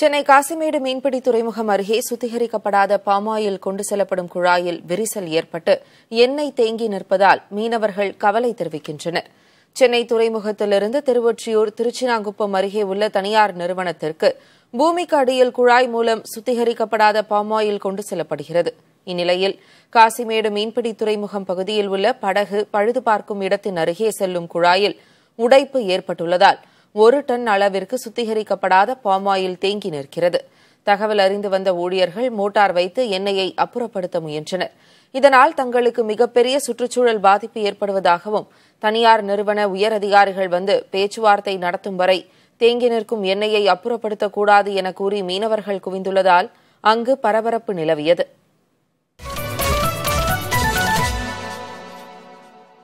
சென்னை காசிமேடு மீன்பிடி துறைமுகம் அருகே சுத்திகரிக்கப்படாத பாமாயில் கொண்டு செல்லப்படும் குழாயில் விரிசல் ஏற்பட்டு எண்ணெய் தேங்கி நிற்பதால் மீனவர்கள் கவலை தெரிவிக்கின்றனர் சென்னை துறைமுகத்திலிருந்து திருவொற்றியூர் திருச்சினாங்குப்பம் அருகே உள்ள தனியார் நிறுவனத்திற்கு பூமிக்கு அடியில் குழாய் மூலம் சுத்திகரிக்கப்படாத பாமாயில் கொண்டு செல்லப்படுகிறது இந்நிலையில் காசிமேடு மீன்பிடி துறைமுகம் பகுதியில் உள்ள படகு பழுது பார்க்கும் இடத்தின் அருகே செல்லும் குழாயில் உடைப்பு ஏற்பட்டுள்ளதால் ஒரு டன் அளவிற்கு சுத்திகரிக்கப்படாத பாமாயில் தேங்கி நிற்கிறது தகவல் அறிந்து வந்த ஊழியர்கள் மோட்டார் வைத்து எண்ணெயை அப்புறப்படுத்த முயன்றனர் இதனால் தங்களுக்கு மிகப்பெரிய சுற்றுச்சூழல் பாதிப்பு ஏற்படுவதாகவும் தனியார் நிறுவன உயர் அதிகாரிகள் வந்து பேச்சுவார்த்தை நடத்தும் வரை தேங்கி நிற்கும் எண்ணெயை அப்புறப்படுத்தக்கூடாது என கூறி மீனவர்கள் குவிந்துள்ளதால் அங்கு பரபரப்பு நிலவியது